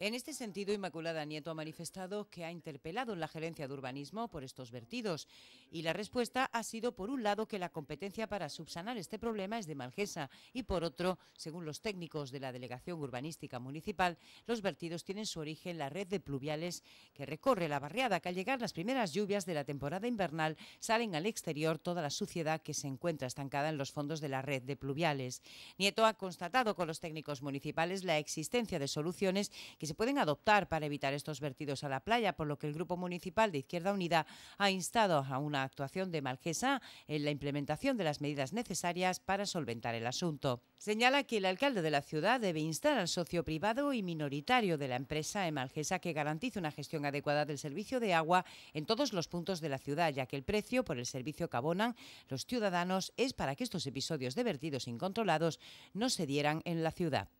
En este sentido, Inmaculada Nieto ha manifestado que ha interpelado en la gerencia de urbanismo por estos vertidos y la respuesta ha sido, por un lado, que la competencia para subsanar este problema es de Malgesa y, por otro, según los técnicos de la Delegación Urbanística Municipal, los vertidos tienen su origen en la red de pluviales que recorre la barriada, que al llegar las primeras lluvias de la temporada invernal salen al exterior toda la suciedad que se encuentra estancada en los fondos de la red de pluviales. Nieto ha constatado con los técnicos municipales la existencia de soluciones que se pueden adoptar para evitar estos vertidos a la playa, por lo que el Grupo Municipal de Izquierda Unida ha instado a una actuación de Malgesa en la implementación de las medidas necesarias para solventar el asunto. Señala que el alcalde de la ciudad debe instar al socio privado y minoritario de la empresa Malgesa que garantice una gestión adecuada del servicio de agua en todos los puntos de la ciudad, ya que el precio por el servicio que abonan los ciudadanos es para que estos episodios de vertidos incontrolados no se dieran en la ciudad.